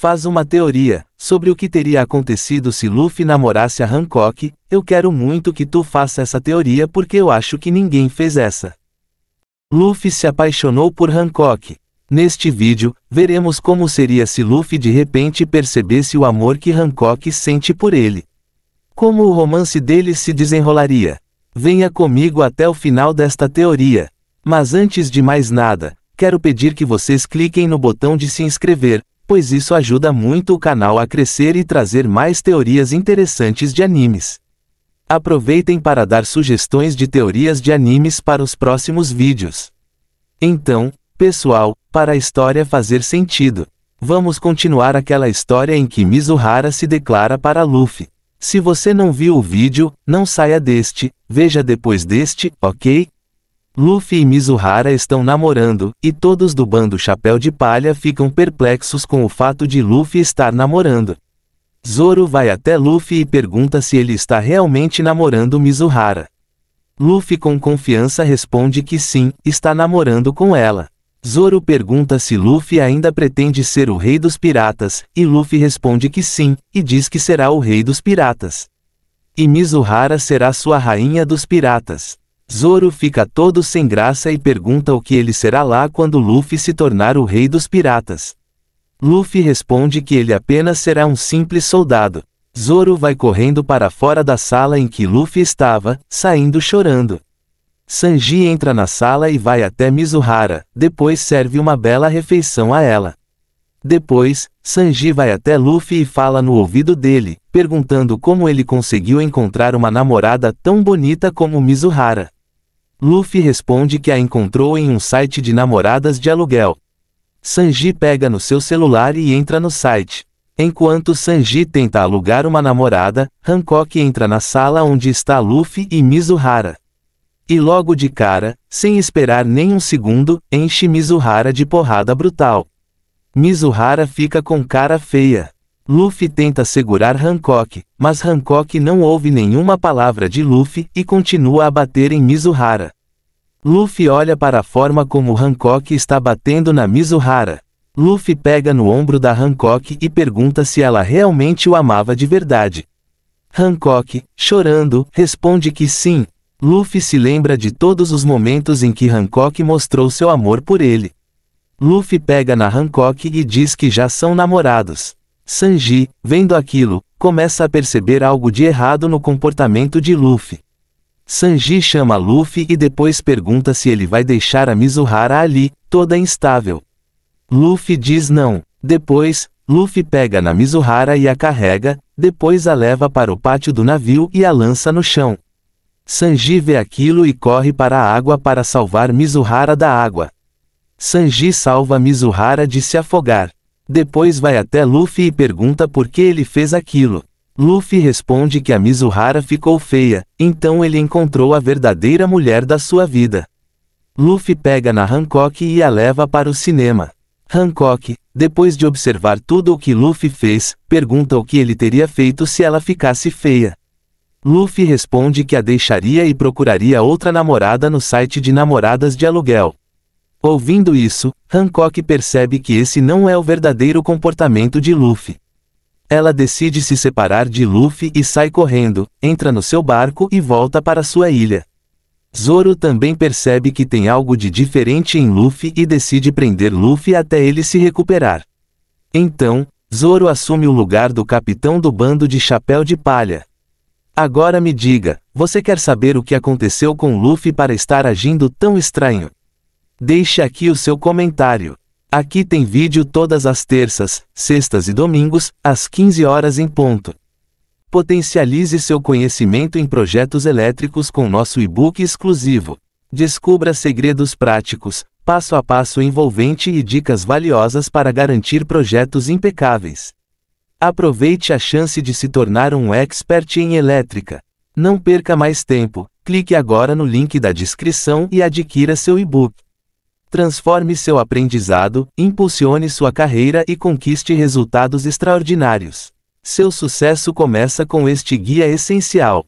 Faz uma teoria sobre o que teria acontecido se Luffy namorasse a Hancock. Eu quero muito que tu faça essa teoria porque eu acho que ninguém fez essa. Luffy se apaixonou por Hancock. Neste vídeo, veremos como seria se Luffy de repente percebesse o amor que Hancock sente por ele. Como o romance dele se desenrolaria. Venha comigo até o final desta teoria. Mas antes de mais nada, quero pedir que vocês cliquem no botão de se inscrever, pois isso ajuda muito o canal a crescer e trazer mais teorias interessantes de animes. Aproveitem para dar sugestões de teorias de animes para os próximos vídeos. Então, pessoal, para a história fazer sentido, vamos continuar aquela história em que Mizuhara se declara para Luffy. Se você não viu o vídeo, não saia deste, veja depois deste, ok? Luffy e Mizuhara estão namorando, e todos do bando Chapéu de Palha ficam perplexos com o fato de Luffy estar namorando. Zoro vai até Luffy e pergunta se ele está realmente namorando Mizuhara. Luffy com confiança responde que sim, está namorando com ela. Zoro pergunta se Luffy ainda pretende ser o rei dos piratas, e Luffy responde que sim, e diz que será o rei dos piratas. E Mizuhara será sua rainha dos piratas. Zoro fica todo sem graça e pergunta o que ele será lá quando Luffy se tornar o rei dos piratas. Luffy responde que ele apenas será um simples soldado. Zoro vai correndo para fora da sala em que Luffy estava, saindo chorando. Sanji entra na sala e vai até Mizuhara, depois serve uma bela refeição a ela. Depois, Sanji vai até Luffy e fala no ouvido dele, perguntando como ele conseguiu encontrar uma namorada tão bonita como Mizuhara. Luffy responde que a encontrou em um site de namoradas de aluguel. Sanji pega no seu celular e entra no site. Enquanto Sanji tenta alugar uma namorada, Hancock entra na sala onde está Luffy e Mizuhara. E logo de cara, sem esperar nem um segundo, enche Mizuhara de porrada brutal. Mizuhara fica com cara feia. Luffy tenta segurar Hancock, mas Hancock não ouve nenhuma palavra de Luffy e continua a bater em Mizuhara. Luffy olha para a forma como Hancock está batendo na Mizuhara. Luffy pega no ombro da Hancock e pergunta se ela realmente o amava de verdade. Hancock, chorando, responde que sim. Luffy se lembra de todos os momentos em que Hancock mostrou seu amor por ele. Luffy pega na Hancock e diz que já são namorados. Sanji, vendo aquilo, começa a perceber algo de errado no comportamento de Luffy. Sanji chama Luffy e depois pergunta se ele vai deixar a Mizuhara ali, toda instável. Luffy diz não. Depois, Luffy pega na Mizuhara e a carrega, depois a leva para o pátio do navio e a lança no chão. Sanji vê aquilo e corre para a água para salvar Mizuhara da água. Sanji salva Mizuhara de se afogar. Depois vai até Luffy e pergunta por que ele fez aquilo. Luffy responde que a Mizuhara ficou feia, então ele encontrou a verdadeira mulher da sua vida. Luffy pega na Hancock e a leva para o cinema. Hancock, depois de observar tudo o que Luffy fez, pergunta o que ele teria feito se ela ficasse feia. Luffy responde que a deixaria e procuraria outra namorada no site de namoradas de aluguel. Ouvindo isso, Hancock percebe que esse não é o verdadeiro comportamento de Luffy. Ela decide se separar de Luffy e sai correndo, entra no seu barco e volta para sua ilha. Zoro também percebe que tem algo de diferente em Luffy e decide prender Luffy até ele se recuperar. Então, Zoro assume o lugar do capitão do bando de Chapéu de Palha. Agora me diga, você quer saber o que aconteceu com Luffy para estar agindo tão estranho? Deixe aqui o seu comentário. Aqui tem vídeo todas as terças, sextas e domingos, às 15 horas em ponto. Potencialize seu conhecimento em projetos elétricos com nosso e-book exclusivo. Descubra segredos práticos, passo a passo envolvente e dicas valiosas para garantir projetos impecáveis. Aproveite a chance de se tornar um expert em elétrica. Não perca mais tempo, clique agora no link da descrição e adquira seu e-book. Transforme seu aprendizado, impulsione sua carreira e conquiste resultados extraordinários. Seu sucesso começa com este guia essencial.